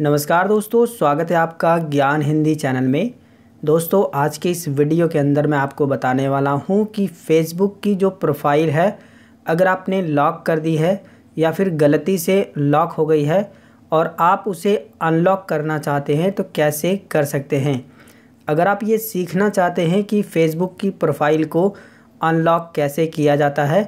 नमस्कार दोस्तों स्वागत है आपका ज्ञान हिंदी चैनल में दोस्तों आज के इस वीडियो के अंदर मैं आपको बताने वाला हूं कि फेसबुक की जो प्रोफाइल है अगर आपने लॉक कर दी है या फिर गलती से लॉक हो गई है और आप उसे अनलॉक करना चाहते हैं तो कैसे कर सकते हैं अगर आप ये सीखना चाहते हैं कि फ़ेसबुक की प्रोफाइल को अनलॉक कैसे किया जाता है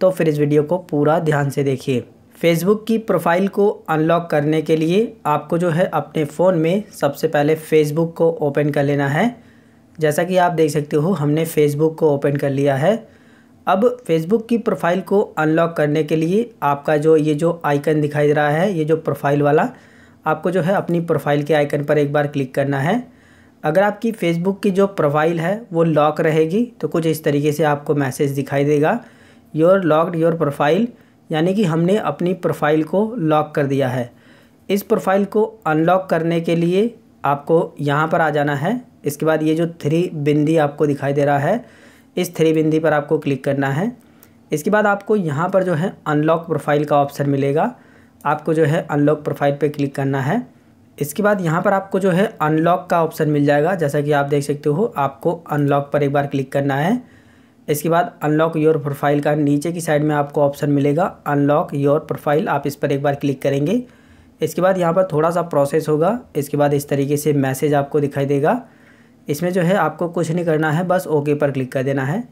तो फिर इस वीडियो को पूरा ध्यान से देखिए फेसबुक की प्रोफाइल को अनलॉक करने के लिए आपको जो है अपने फ़ोन में सबसे पहले फ़ेसबुक को ओपन कर लेना है जैसा कि आप देख सकते हो हमने फ़ेसबुक को ओपन कर लिया है अब फेसबुक की प्रोफाइल को अनलॉक करने के लिए आपका जो ये जो आइकन दिखाई दे रहा है ये जो प्रोफाइल वाला आपको जो है अपनी प्रोफाइल के आइकन पर एक बार क्लिक करना है अगर आपकी फ़ेसबुक की जो प्रोफाइल है वो लॉक रहेगी तो कुछ इस तरीके से आपको मैसेज दिखाई देगा योर लॉक्ड योर प्रोफाइल यानी कि हमने अपनी प्रोफाइल को लॉक कर दिया है इस प्रोफाइल को अनलॉक करने के लिए आपको यहाँ पर आ जाना है इसके बाद ये जो थ्री बिंदी आपको दिखाई दे रहा है इस थ्री बिंदी पर आपको क्लिक करना है इसके बाद आपको यहाँ पर जो है अनलॉक प्रोफाइल का ऑप्शन मिलेगा आपको जो है अनलॉक प्रोफाइल पर क्लिक करना है इसके बाद यहाँ पर आपको जो है अनलॉक का ऑप्शन मिल जाएगा जैसा कि आप देख सकते हो आपको अनलॉक पर एक बार क्लिक करना है इसके बाद अनलॉक योर प्रोफाइल का नीचे की साइड में आपको ऑप्शन मिलेगा अनलॉक योर प्रोफाइल आप इस पर एक बार क्लिक करेंगे इसके बाद यहाँ पर थोड़ा सा प्रोसेस होगा इसके बाद इस तरीके से मैसेज आपको दिखाई देगा इसमें जो है आपको कुछ नहीं करना है बस ओके पर क्लिक कर देना है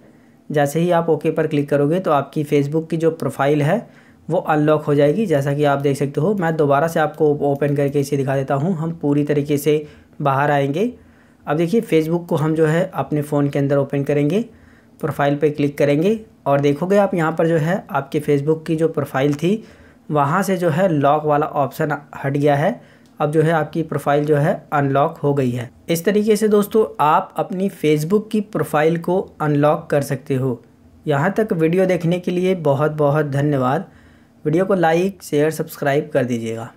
जैसे ही आप ओके पर क्लिक करोगे तो आपकी फ़ेसबुक की जो प्रोफाइल है वो अनलॉक हो जाएगी जैसा कि आप देख सकते हो मैं दोबारा से आपको ओपन करके इसे दिखा देता हूँ हम पूरी तरीके से बाहर आएंगे अब देखिए फ़ेसबुक को हम जो है अपने फ़ोन के अंदर ओपन करेंगे प्रोफाइल पे क्लिक करेंगे और देखोगे आप यहाँ पर जो है आपके फेसबुक की जो प्रोफाइल थी वहाँ से जो है लॉक वाला ऑप्शन हट गया है अब जो है आपकी प्रोफाइल जो है अनलॉक हो गई है इस तरीके से दोस्तों आप अपनी फेसबुक की प्रोफाइल को अनलॉक कर सकते हो यहाँ तक वीडियो देखने के लिए बहुत बहुत धन्यवाद वीडियो को लाइक शेयर सब्सक्राइब कर दीजिएगा